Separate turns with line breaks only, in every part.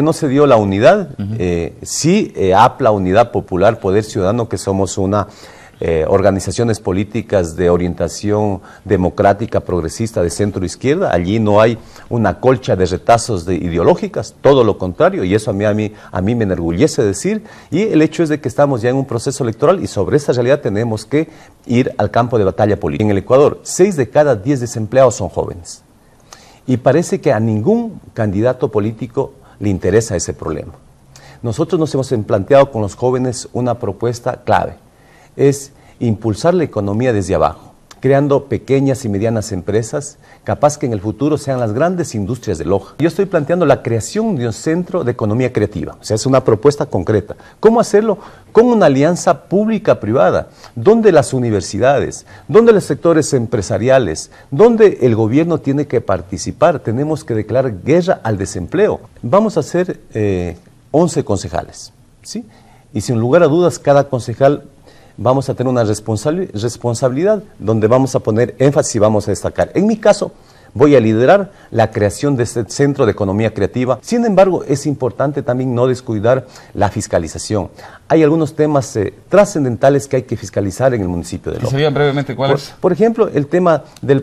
no se dio la unidad, eh, sí eh, Unidad Popular Poder Ciudadano, que somos una eh, organizaciones políticas de orientación democrática, progresista, de centro izquierda, allí no hay una colcha de retazos de ideológicas, todo lo contrario, y eso a mí, a mí, me enorgullece decir, y el hecho es de que estamos ya en un proceso electoral y sobre esta realidad tenemos que ir al campo de batalla política. En el Ecuador, seis de cada diez desempleados son jóvenes. Y parece que a ningún candidato político le interesa ese problema. Nosotros nos hemos planteado con los jóvenes una propuesta clave, es impulsar la economía desde abajo creando pequeñas y medianas empresas, capaz que en el futuro sean las grandes industrias de loja. Yo estoy planteando la creación de un centro de economía creativa, o sea, es una propuesta concreta. ¿Cómo hacerlo? Con una alianza pública-privada, donde las universidades, donde los sectores empresariales, donde el gobierno tiene que participar, tenemos que declarar guerra al desempleo. Vamos a hacer 11 eh, concejales, ¿sí? Y sin lugar a dudas, cada concejal vamos a tener una responsabilidad donde vamos a poner énfasis y vamos a destacar. En mi caso, voy a liderar la creación de este centro de economía creativa. Sin embargo, es importante también no descuidar la fiscalización. Hay algunos temas eh, trascendentales que hay que fiscalizar en el municipio de Loja. ¿Sabían brevemente cuáles? Por, ejemplo, el tema del,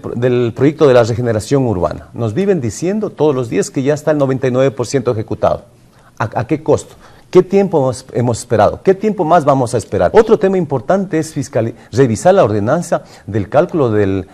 proyecto de la regeneración urbana. Nos viven diciendo todos los días que ya está el 99% ejecutado. ¿A qué costo? ¿Qué tiempo hemos, esperado? ¿Qué tiempo más vamos a esperar? Otro tema importante es revisar la ordenanza del cálculo de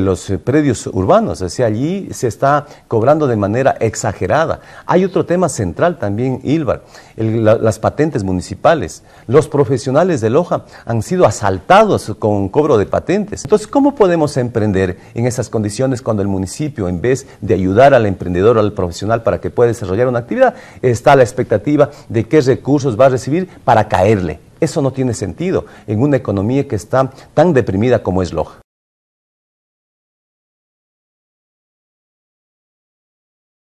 los predios urbanos. O sea, allí se está cobrando de manera exagerada. Hay otro tema central también, Ilvar, las patentes municipales. Los profesionales de Loja han sido asaltados con cobro de patentes. Entonces, ¿cómo podemos emprender en esas condiciones cuando el municipio, en vez de ayudar al emprendedor, o al profesional para que pueda desarrollar una actividad, está la expectativa de qué recursos va a recibir para caerle. Eso no tiene sentido en una economía que está tan deprimida como es Loja.